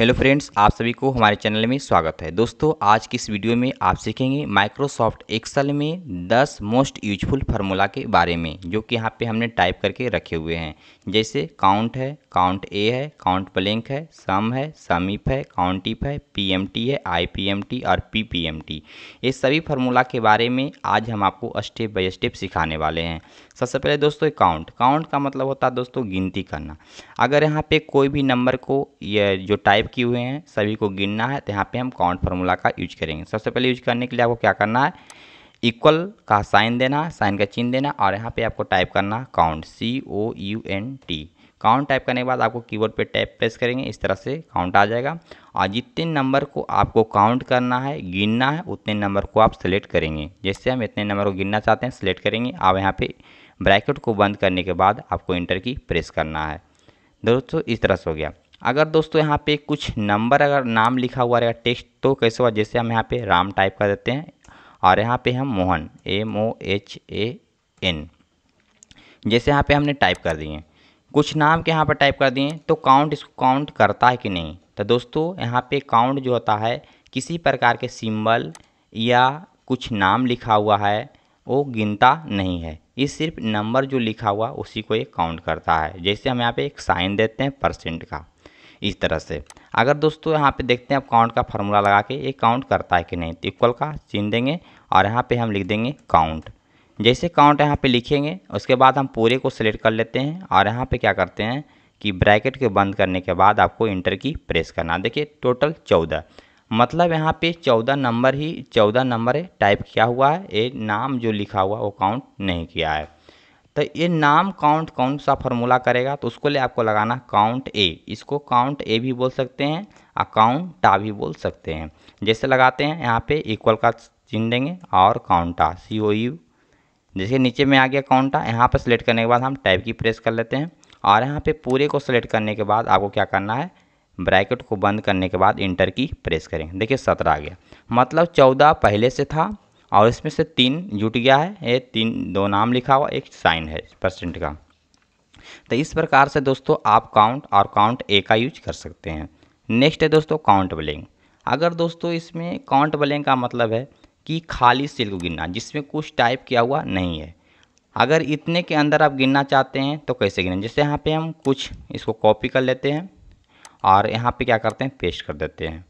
hello friends आप सभी को हमारे चैनल में स्वागत है दोस्तों आज की इस वीडियो में आप सीखेंगे माइक्रोसॉफ्ट एक्सेल में 10 मोस्ट यूजफुल फार्मूला के बारे में जो कि यहाँ पे हमने टाइप करके रखे हुए हैं जैसे काउंट है काउंट ए है काउंट ब्लैंक है सम है समीप है काउंट इफ है पीएमटी है आईपीएमटी और पी ये सभी फार्मूला के बारे में आज हम आपको स्टेप बाई स्टेप सिखाने वाले हैं सबसे पहले दोस्तों काउंट काउंट का मतलब होता है दोस्तों गिनती करना अगर यहाँ पर कोई भी नंबर को ये जो टाइप टाइप किए हुए हैं सभी को गिनना है तो यहाँ पे हम काउंट फार्मूला का यूज करेंगे सबसे पहले यूज करने के लिए आपको क्या करना है इक्वल का साइन देना है साइन का चिन्ह देना और यहाँ पे आपको टाइप करना count C O U N T count type करने के बाद आपको कीबोर्ड पे टैप प्रेस करेंगे इस तरह से काउंट आ जाएगा और जितने नंबर को आपको काउंट करना है गिनना है उतने नंबर को आप सेलेक्ट करेंगे जैसे हम इतने नंबर को गिनना चाहते हैं सेलेक्ट करेंगे अब यहाँ पे ब्रैकेट को बंद करने के बाद आपको इंटर की प्रेस करना है दोस्तों इस तरह से हो गया अगर दोस्तों यहाँ पे कुछ नंबर अगर नाम लिखा हुआ रहेगा टेक्स्ट तो कैसे हुआ जैसे हम यहाँ पे राम टाइप कर देते हैं और यहाँ पे हम Mohan M O H A N जैसे यहाँ पे हमने टाइप कर दिए कुछ नाम के यहाँ पर टाइप कर दिए तो काउंट इसको काउंट करता है कि नहीं तो दोस्तों यहाँ पे काउंट जो होता है किसी प्रकार के सिंबल या कुछ नाम लिखा हुआ है वो गिनता नहीं है ये सिर्फ नंबर जो लिखा हुआ उसी को ये काउंट करता है जैसे हम यहाँ पे एक साइन देते हैं परसेंट का इस तरह से अगर दोस्तों यहाँ पे देखते हैं आप काउंट का फार्मूला लगा के ये काउंट करता है कि नहीं तो इक्वल का चिन्ह देंगे और यहाँ पे हम लिख देंगे काउंट जैसे काउंट यहाँ पे लिखेंगे उसके बाद हम पूरे को सिलेक्ट कर लेते हैं और यहाँ पे क्या करते हैं कि ब्रैकेट के बंद करने के बाद आपको इंटर की प्रेस करना देखिए टोटल चौदह मतलब यहाँ पे चौदह नंबर ही चौदह नंबर टाइप किया हुआ है ये नाम जो लिखा हुआ वो काउंट नहीं किया है तो ये नाम काउंट कौन सा फॉर्मूला करेगा तो उसको ले आपको लगाना काउंट ए इसको काउंट ए भी बोल सकते हैं आ भी बोल सकते हैं जैसे लगाते हैं यहाँ पे इक्वल का चिन्ह देंगे और काउंटा सी ओ यू जैसे नीचे में आ गया काउंटा यहाँ पर सेलेक्ट करने के बाद हम टाइप की प्रेस कर लेते हैं और यहाँ पे पूरे को सेलेक्ट करने के बाद आपको क्या करना है ब्रैकेट को बंद करने के बाद इंटर की प्रेस करेंगे देखिए सत्रह आ गया मतलब चौदह पहले से था और इसमें से तीन जुट गया है ये तीन दो नाम लिखा हुआ एक साइन है परसेंट का तो इस प्रकार से दोस्तों आप काउंट और काउंट ए का यूज कर सकते हैं नेक्स्ट है दोस्तों काउंट बलिंग अगर दोस्तों इसमें काउंट बलिंग का मतलब है कि खाली सेल को गिनना जिसमें कुछ टाइप किया हुआ नहीं है अगर इतने के अंदर आप गिनना चाहते हैं तो कैसे गिनें जैसे यहाँ पे हम कुछ इसको कॉपी कर लेते हैं और यहाँ पे क्या करते हैं पेस्ट कर देते हैं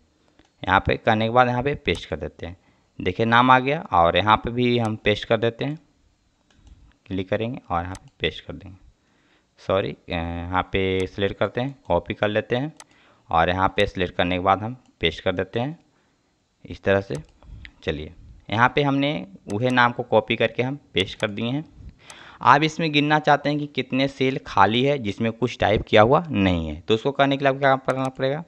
यहाँ पे करने के बाद यहाँ पे पेस्ट कर देते हैं देखिए नाम आ गया और यहाँ पे भी हम पेस्ट कर देते हैं क्लिक करेंगे और यहाँ पे पेस्ट कर देंगे सॉरी यहाँ पे सिलेक्ट करते हैं कॉपी कर लेते हैं और यहाँ पे सिलेक्ट करने के बाद हम पेस्ट कर देते हैं इस तरह से चलिए यहाँ पे हमने वह नाम को कॉपी करके हम पेस्ट कर दिए हैं आप इसमें गिनना चाहते हैं कि कितने सेल खाली है जिसमें कुछ टाइप किया हुआ नहीं है तो उसको करने के लिए आपको क्या करना पड़ेगा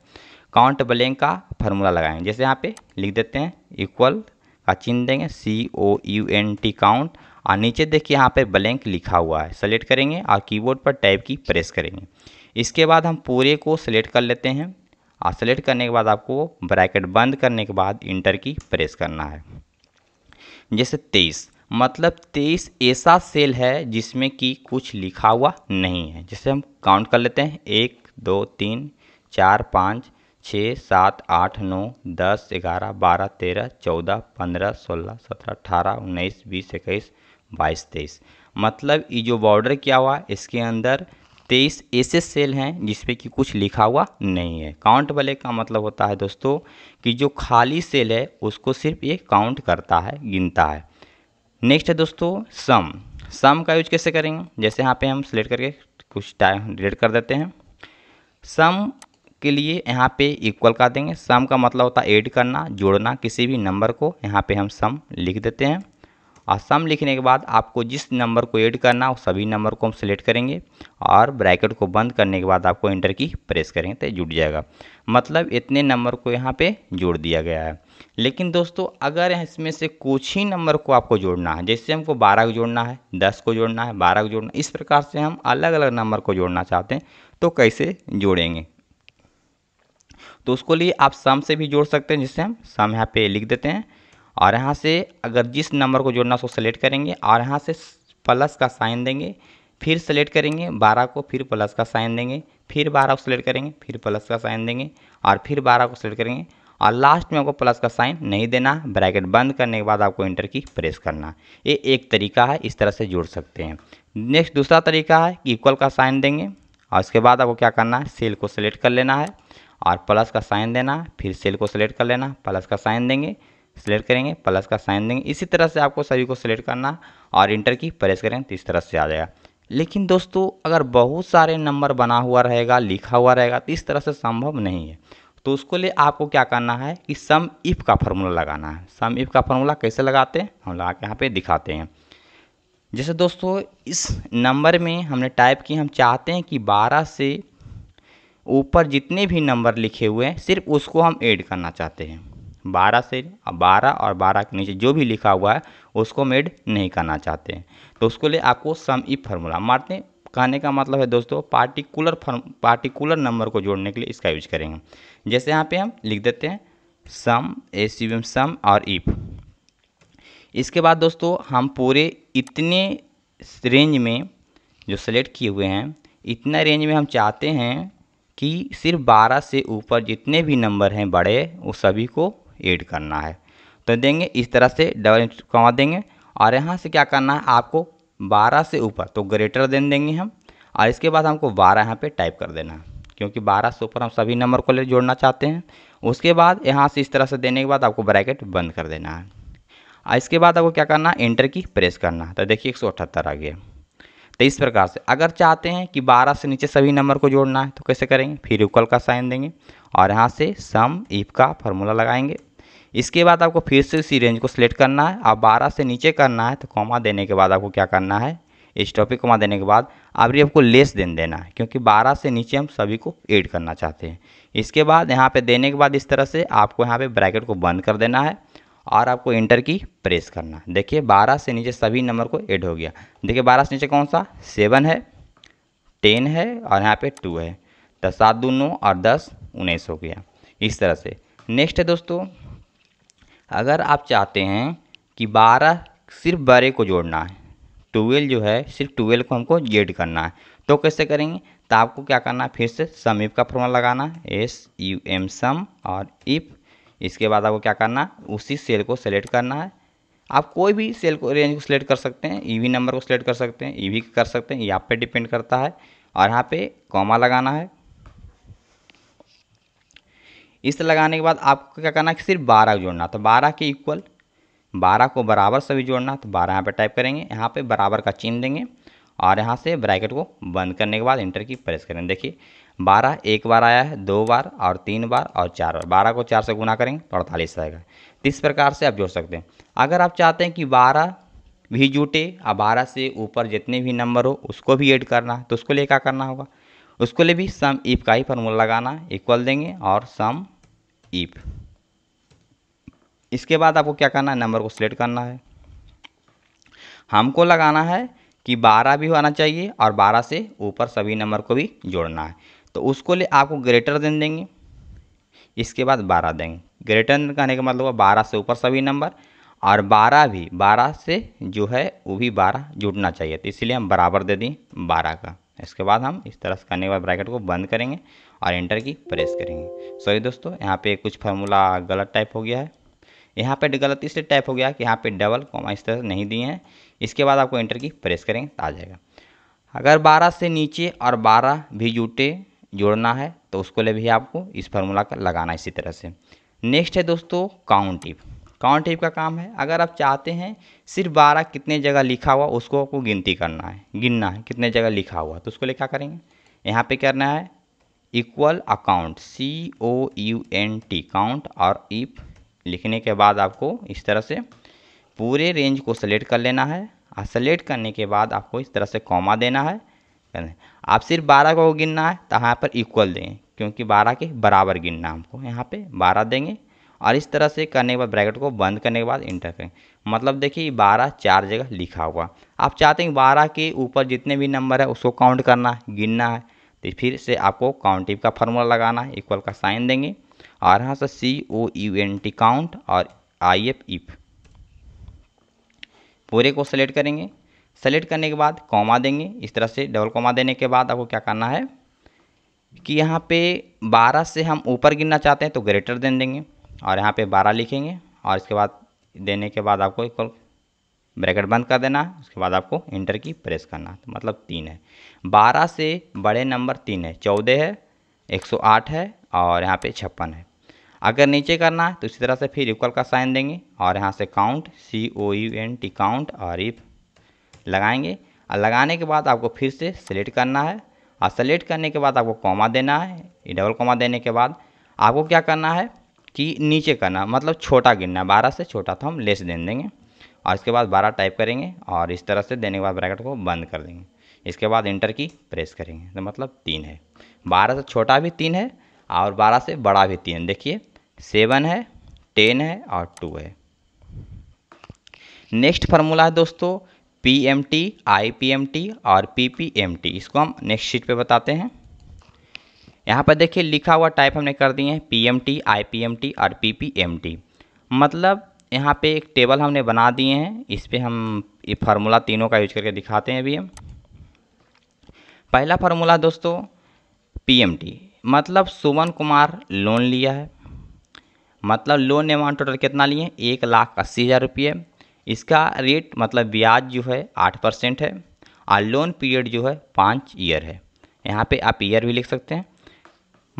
काउंट ब्लैंक का फार्मूला लगाएंगे जैसे यहाँ पे लिख देते हैं इक्वल का चिन्ह देंगे C O U N T count और नीचे देखिए यहाँ पे ब्लैंक लिखा हुआ है सेलेक्ट करेंगे और कीबोर्ड पर टाइप की प्रेस करेंगे इसके बाद हम पूरे को सिलेक्ट कर लेते हैं और सेलेक्ट करने के बाद आपको ब्रैकेट बंद करने के बाद इंटर की प्रेस करना है जैसे तेईस मतलब तेईस ऐसा सेल है जिसमें कि कुछ लिखा हुआ नहीं है जैसे हम काउंट कर लेते हैं एक दो तीन चार पाँच छः सात आठ नौ दस ग्यारह बारह तेरह चौदह पंद्रह सोलह सत्रह अठारह उन्नीस बीस इक्कीस बाईस तेईस मतलब ये जो बॉर्डर किया हुआ इसके अंदर तेईस ऐसे सेल हैं जिसपे कि कुछ लिखा हुआ नहीं है काउंट वाले का मतलब होता है दोस्तों कि जो खाली सेल है उसको सिर्फ ये काउंट करता है गिनता है नेक्स्ट है दोस्तों सम सम का यूज कैसे करेंगे जैसे यहाँ पे हम सिलेक्ट करके कुछ टाइम रेड कर देते हैं सम के लिए यहाँ पे इक्वल का देंगे सम का मतलब होता है ऐड करना जोड़ना किसी भी नंबर को यहाँ पे हम सम लिख देते हैं और सम लिखने के बाद आपको जिस नंबर को ऐड करना हो सभी नंबर को हम सेलेक्ट करेंगे और ब्रैकेट को बंद करने के बाद आपको इंटर की प्रेस करेंगे तो जुट जाएगा मतलब इतने नंबर को यहाँ पे जोड़ दिया गया है लेकिन दोस्तों अगर इसमें से कुछ ही नंबर को आपको जोड़ना है जैसे हमको बारह को जोड़ना है दस को जोड़ना है बारह को जोड़ना इस प्रकार से हम अलग अलग नंबर को जोड़ना चाहते हैं तो कैसे जोड़ेंगे तो उसको लिए आप सम से भी जोड़ सकते हैं जिससे हम सम यहाँ पे लिख देते हैं और यहाँ से अगर जिस नंबर को जोड़ना उसको सेलेक्ट करेंगे और यहाँ से प्लस का साइन देंगे फिर सेलेक्ट करेंगे बारह को फिर प्लस का साइन देंगे फिर बारह को सेलेक्ट करेंगे फिर प्लस का साइन देंगे और फिर बारह को सेलेक्ट करेंगे और लास्ट में आपको प्लस का साइन नहीं देना ब्रैकेट बंद करने के बाद आपको इंटर की प्रेस करना ये एक तरीका है इस तरह से जोड़ सकते हैं नेक्स्ट दूसरा तरीका है कि इक्वल का साइन देंगे और उसके बाद आपको क्या करना है सेल को सेलेक्ट कर लेना है और प्लस का साइन देना फिर सेल को सिलेक्ट कर लेना प्लस का साइन देंगे सेलेक्ट करेंगे प्लस का साइन देंगे इसी तरह से आपको सभी को सिलेक्ट करना और इंटर की प्रेस करेंगे तो इस तरह से आ जाएगा लेकिन दोस्तों अगर बहुत सारे नंबर बना हुआ रहेगा लिखा हुआ रहेगा तो इस तरह से संभव नहीं है तो उसको लिए आपको क्या करना है कि सम इफ़ का फार्मूला लगाना है सम इफ़ का फार्मूला कैसे लगाते हैं हम लगा के यहाँ पे दिखाते हैं जैसे दोस्तों इस नंबर में हमने टाइप किए हम चाहते हैं कि 12 से ऊपर जितने भी नंबर लिखे हुए हैं सिर्फ उसको हम ऐड करना चाहते हैं बारह से बारह और बारह के नीचे जो भी लिखा हुआ है उसको हम ऐड नहीं करना चाहते हैं तो उसको लिए आपको सम ई फार्मूला मारते हैं कहने का मतलब है दोस्तों पार्टिकुलर फॉर्म पार्टिकुलर नंबर को जोड़ने के लिए इसका यूज करेंगे जैसे यहाँ पे हम लिख देते हैं सम ए सी एम सम और इफ इसके बाद दोस्तों हम पूरे इतने रेंज में जो सेलेक्ट किए हुए हैं इतना रेंज में हम चाहते हैं कि सिर्फ 12 से ऊपर जितने भी नंबर हैं बड़े वो सभी को ऐड करना है तो देंगे इस तरह से डबल कमा देंगे और यहाँ से क्या करना है आपको 12 से ऊपर तो ग्रेटर देन देंगे हम और इसके बाद हमको 12 यहाँ पे टाइप कर देना है क्योंकि 12 से ऊपर हम सभी नंबर को ले जोड़ना चाहते हैं उसके बाद यहाँ से इस तरह से देने के बाद आपको ब्रैकेट बंद कर देना है और इसके बाद आपको क्या करना है इंटर की प्रेस करना है तो देखिए एक आ गया तो इस प्रकार से अगर चाहते हैं कि 12 से नीचे सभी नंबर को जोड़ना है तो कैसे करेंगे फिर इक्वल का साइन देंगे और यहाँ से सम इफ का फार्मूला लगाएंगे इसके बाद आपको फिर से इसी रेंज को सिलेक्ट करना है और बारह से नीचे करना है तो कॉमा देने के बाद आपको क्या करना है इस टॉपिक कॉमा देने के बाद अभी आपको लेस देन देना है क्योंकि बारह से नीचे हम सभी को ऐड करना चाहते हैं इसके बाद यहाँ पे देने के बाद इस तरह से आपको यहाँ पे ब्रैकेट को बंद कर देना है और आपको इंटर की प्रेस करना देखिए बारह से नीचे सभी नंबर को ऐड हो गया देखिए बारह से नीचे कौन सा सेवन है टेन है और यहाँ पे टू है तो सात दो नौ और दस उन्नीस हो गया इस तरह से नेक्स्ट है दोस्तों अगर आप चाहते हैं कि बारह सिर्फ बड़े को जोड़ना है टूवेल्व जो है सिर्फ टूवेल्व को हमको जेड करना है तो कैसे करेंगे तो आपको क्या करना है फिर से समीप का फॉर्मूला लगाना एस यू एम सम और इफ़ इसके बाद आपको क्या करना है उसी सेल को सेलेक्ट करना है आप कोई भी सेल को रेंज को सिलेक्ट कर सकते हैं ईवी e नंबर को सिलेक्ट कर सकते हैं ईवी e कर सकते हैं ये आप पे डिपेंड करता है और यहाँ पे कॉमा लगाना है इस लगाने के बाद आपको क्या करना है कि सिर्फ बारह जोड़ना तो बारह के इक्वल बारह को बराबर सभी जोड़ना तो बारह यहाँ पे टाइप करेंगे यहाँ पर बराबर का चिन्ह देंगे और यहाँ से ब्रैकेट को बंद करने के बाद इंटर की प्रेस करेंगे देखिए बारह एक बार आया है दो बार और तीन बार और चार बार बारह को चार से गुना करेंगे तो अड़तालीस आएगा इस प्रकार से आप जोड़ सकते हैं अगर आप चाहते हैं कि बारह भी जुटे और बारह से ऊपर जितने भी नंबर हो उसको भी ऐड करना है तो उसको लिए क्या करना होगा उसको लिए भी सम इफ का ही फॉर्मूला लगाना इक्वल देंगे और सम इफ इसके बाद आपको क्या करना है नंबर को सिलेक्ट करना है हमको लगाना है कि 12 भी होना चाहिए और 12 से ऊपर सभी नंबर को भी जोड़ना है तो उसको ले आपको ग्रेटर देन देंगे इसके बाद बारह देंगे ग्रेटर देन कहने का मतलब बारह से ऊपर सभी नंबर और बारह भी बारह से जो है वो भी बारह जुटना चाहिए तो इसलिए हम बराबर दे दें बारह का इसके बाद हम इस तरह से करने के बाद ब्रैकेट को बंद करेंगे और एंटर की प्रेस करेंगे सॉरी दोस्तों यहाँ पे कुछ फार्मूला गलत टाइप हो गया है यहाँ पे गलती इसलिए टाइप हो गया कि यहाँ पे डबल कॉमा इस तरह नहीं दिए हैं इसके बाद आपको एंटर की प्रेस करेंगे तो आ जाएगा अगर बारह से नीचे और बारह भी जुटे जोड़ना है तो उसको लिए भी आपको इस फार्मूला का लगाना इसी तरह से नेक्स्ट है दोस्तों काउंट इप काउंट का काम है अगर आप चाहते हैं सिर्फ बारह कितने जगह लिखा हुआ उसको आपको गिनती करना है गिनना है कितने जगह लिखा हुआ तो उसको लिखा क्या करेंगे यहाँ पे करना है equal account C O U N T count और इफ लिखने के बाद आपको इस तरह से पूरे रेंज को सेलेक्ट कर लेना है और सेलेक्ट करने के बाद आपको इस तरह से कॉमा देना है करना आप सिर्फ बारह को गिनना है तो यहाँ पर इक्वल देंगे क्योंकि बारह के बराबर गिनना हमको यहाँ पे बारह देंगे और इस तरह से करने के बाद ब्रैकेट को बंद करने के बाद इंटर करें मतलब देखिए बारह चार जगह लिखा हुआ आप चाहते हैं बारह के ऊपर जितने भी नंबर है उसको काउंट करना है गिनना है तो फिर से आपको काउंटिव का फॉर्मूला लगाना है इक्वल का साइन देंगे और यहाँ से C O U N T count और आई एफ इफ पूरे को सेलेक्ट करेंगे सेलेक्ट करने के बाद कॉमा देंगे इस तरह से डबल कॉमा देने के बाद आपको क्या करना है कि यहाँ पे 12 से हम ऊपर गिनना चाहते हैं तो ग्रेटर देन देंगे और यहाँ पे 12 लिखेंगे और इसके बाद देने के बाद आपको इक्वल ब्रैकेट बंद कर देना है उसके बाद आपको इंटर की प्रेस करना तो मतलब तीन है बारह से बड़े नंबर तीन है चौदह है एक सौ आठ है और यहाँ पे छप्पन है अगर नीचे करना है तो इसी तरह से फिर इक्वल का साइन देंगे और यहाँ से count C O U N T count और इफ़ लगाएंगे और लगाने के बाद आपको फिर से सेलेक्ट करना है और सेलेक्ट करने के बाद आपको कॉमा देना है ये डबल कॉमा देने के बाद आपको क्या करना है कि नीचे करना मतलब छोटा गिनना बारह से छोटा तो हम लेस दे देंगे और इसके बाद बारह टाइप करेंगे और इस तरह से देने के बाद ब्रैकेट को बंद कर देंगे इसके बाद इंटर की प्रेस करेंगे तो मतलब तीन है बारह से छोटा भी तीन है और बारह से बड़ा भी तीन देखिए सेवन है टेन है और टू है नेक्स्ट फार्मूला है दोस्तों P M T I P M T और पी पी एम टी इसको हम नेक्स्ट शीट पे बताते हैं यहाँ पर देखिए लिखा हुआ टाइप हमने कर दिए हैं P M T I P M T और पी पी एम टी मतलब यहाँ पे एक टेबल हमने बना दिए हैं इस पर हम ये फार्मूला तीनों का यूज करके दिखाते हैं अभी हम पहला फार्मूला दोस्तों पीएमटी मतलब सुमन कुमार लोन लिया है मतलब लोन अमाउंट टोटल कितना लिए हैं एक लाख अस्सी हज़ार रुपये इसका रेट मतलब ब्याज जो है आठ परसेंट है और लोन पीरियड जो है पाँच ईयर है यहाँ पे आप ईयर भी लिख सकते हैं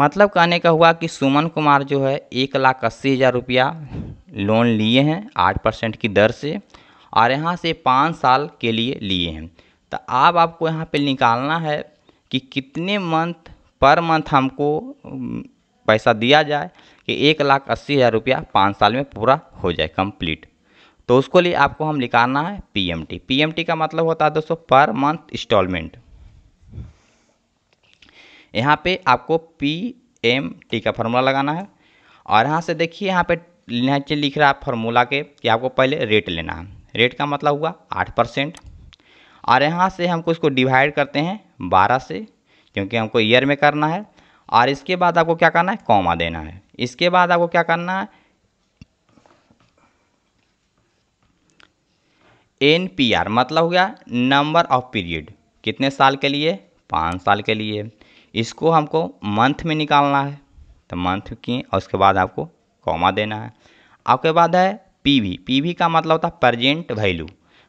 मतलब कहने का हुआ कि सुमन कुमार जो है एक लाख अस्सी हज़ार रुपया लोन लिए हैं आठ परसेंट की दर से और यहाँ से पाँच साल के लिए लिए हैं तो अब आपको यहाँ पे निकालना है कि कितने मंथ पर मंथ हमको पैसा दिया जाए कि एक लाख अस्सी हज़ार रुपया पाँच साल में पूरा हो जाए कंप्लीट तो उसको लिए आपको हम निकालना है पीएमटी पीएमटी का मतलब होता है दोस्तों पर मंथ इंस्टॉलमेंट यहाँ पे आपको पी एम टी का फार्मूला लगाना है और यहाँ से देखिए यहाँ पे नीचे लिख रहा है फॉर्मूला के कि आपको पहले रेट लेना है रेट का मतलब हुआ आठ परसेंट और यहाँ से हमको इसको डिवाइड करते हैं बारह से क्योंकि हमको ईयर में करना है और इसके बाद आपको क्या करना है कॉमा देना है इसके बाद आपको क्या करना है एन पी आर मतलब हो गया नंबर ऑफ पीरियड कितने साल के लिए पाँच साल के लिए इसको हमको मंथ में निकालना है तो मंथ की और उसके बाद आपको कॉमा देना है आपके बाद है पी वी पी वी का मतलब होता है प्रजेंट वैल्यू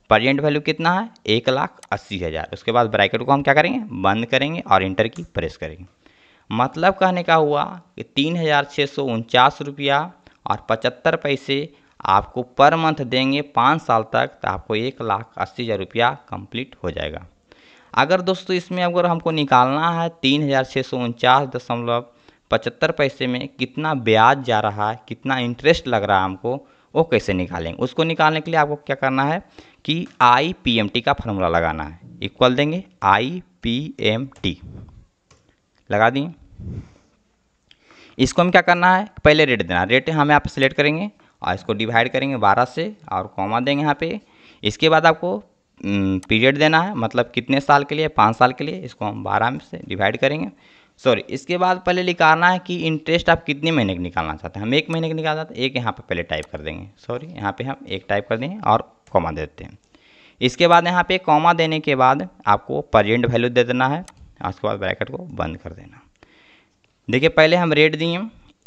प्रजेंट वैल्यू कितना है एक लाख अस्सी हज़ार उसके बाद ब्रैकेट को हम क्या करेंगे बंद करेंगे और इंटर की प्रेस करेंगे मतलब कहने का हुआ कि तीन हज़ार छः सौ उनचास रुपया और पचहत्तर पैसे आपको पर मंथ देंगे पाँच साल तक तो आपको एक लाख अस्सी हज़ार रुपया कम्प्लीट हो जाएगा अगर दोस्तों इसमें अगर हमको निकालना है तीन हज़ार छः सौ उनचास दशमलव पचहत्तर पैसे में कितना ब्याज जा रहा है कितना इंटरेस्ट लग रहा है हमको वो कैसे निकालेंगे उसको निकालने के लिए आपको क्या करना है कि आई पी एम टी का फार्मूला लगाना है इक्वल देंगे आई पी एम टी लगा दिए इसको हम क्या करना है पहले रेट देना रेट हमें आप सेलेक्ट सिलेक्ट करेंगे और इसको डिवाइड करेंगे बारह से और कॉमा देंगे यहाँ पे इसके बाद आपको पीरियड हम्म, देना है मतलब कितने साल के लिए पाँच साल के लिए इसको हम बारह से डिवाइड करेंगे सॉरी इसके बाद पहले निकालना है कि इंटरेस्ट आप कितने महीने का निकालना चाहते हैं हम एक महीने का निकाल चाहते हैं तो एक यहाँ पे पहले टाइप कर देंगे सॉरी यहाँ पे हम एक टाइप कर देंगे और कॉमा दे देते हैं इसके बाद यहाँ पे कॉमा देने के बाद आपको प्रजेंट वैल्यू दे देना है उसके बाद ब्रैकेट को बंद कर देना देखिए पहले हम रेट दिए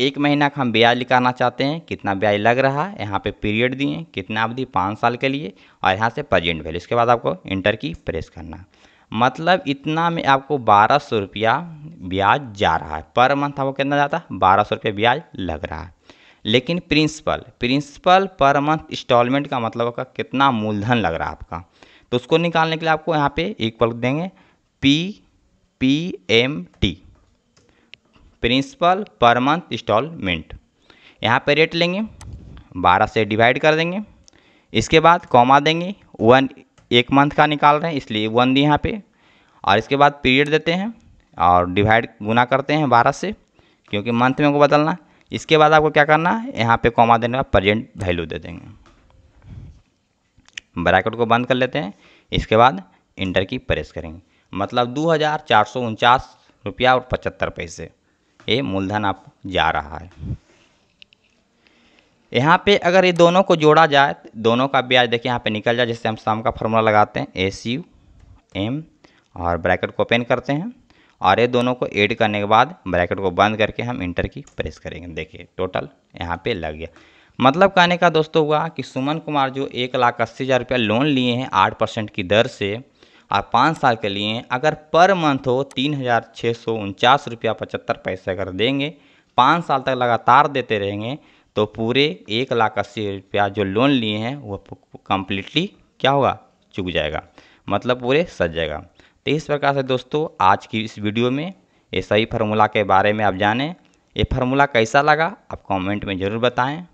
एक महीना का हम ब्याज निकालना चाहते हैं कितना ब्याज लग रहा है यहाँ पे पीरियड दिए कितना अवधि पाँच साल के लिए और यहाँ से प्रजेंट वैल्यू इसके बाद आपको इंटर की प्रेस करना मतलब इतना में आपको बारह सौ रुपया ब्याज जा रहा है पर मंथ आपको कितना जाता है बारह सौ रुपया ब्याज लग रहा है लेकिन principal principal per month installment का मतलब आपका कितना मूलधन लग रहा है आपका तो उसको निकालने के लिए आपको यहाँ पे इक्वल देंगे P P M T principal per month installment यहाँ पर रेट लेंगे बारह से डिवाइड कर देंगे इसके बाद कॉमा देंगे वन एक मंथ का निकाल रहे हैं इसलिए वन दी यहाँ पे और इसके बाद पीरियड देते हैं और डिवाइड गुना करते हैं बारह से क्योंकि मंथ में को बदलना इसके बाद आपको क्या करना है यहाँ पे कॉमा देने का प्रजेंट वैल्यू दे देंगे ब्रैकेट को बंद कर लेते हैं इसके बाद इंटर की प्रेस करेंगे मतलब दो हज़ार चार सौ उनचास रुपया और पचहत्तर पैसे ये मूलधन आप जा रहा है यहाँ पे अगर ये दोनों को जोड़ा जाए दोनों का ब्याज देखिए यहाँ पे निकल जाए जिससे हम शाम का फॉर्मूला लगाते हैं ए सी यू एम और ब्रैकेट को ओपन करते हैं और ये दोनों को ऐड करने के बाद ब्रैकेट को बंद करके हम इंटर की प्रेस करेंगे देखिए टोटल यहाँ पे लग गया मतलब कहने का दोस्तों हुआ कि सुमन कुमार जो एक लाख अस्सी हज़ार रुपया लोन लिए हैं आठ परसेंट की दर से और पाँच साल के लिए अगर पर मंथ हो तीन हज़ार छः सौ उनचास रुपया पचहत्तर पैसे अगर देंगे पाँच साल तक लगातार देते रहेंगे तो पूरे एक लाख अस्सी रुपया जो लोन लिए हैं वो कम्प्लीटली क्या होगा चुक जाएगा मतलब पूरे सज जाएगा तो इस प्रकार से दोस्तों आज की इस वीडियो में ये सही फार्मूला के बारे में आप जानें ये फार्मूला कैसा लगा आप कमेंट में ज़रूर बताएं